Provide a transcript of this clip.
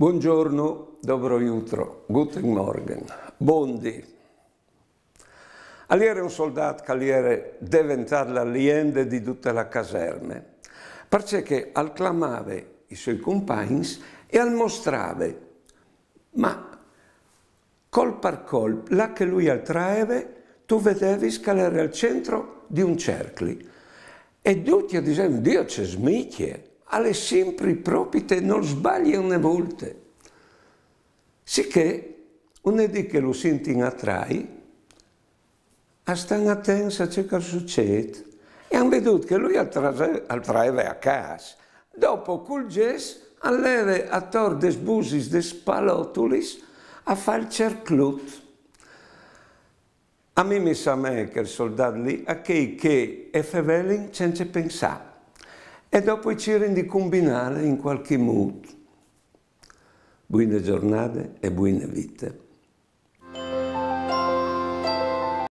Buongiorno, dobro jutro, guten morgen, bondi. Allì un soldato che era diventato l'aliende di tutte le caserme, perché acclamava i suoi compagni e al mostrava, ma col per col, là che lui al traeve, tu vedevi scalare al centro di un cercli. E tutti a dicevano, Dio c'è smicchie, alle sempre propite non sbaglia una volta. Sicché, non è di che lo senti in attrai, a stan attenti a ciò che succede. E hanno veduto che lui attraeva a casa. Dopo, col gesto, alleve a tor des busis des palotulis a fare il cerclut. A me mi sa me che il soldato lì, a che che e fevelin senza pensare e dopo ci rendi combinare in qualche modo. Buone giornate e buone vite.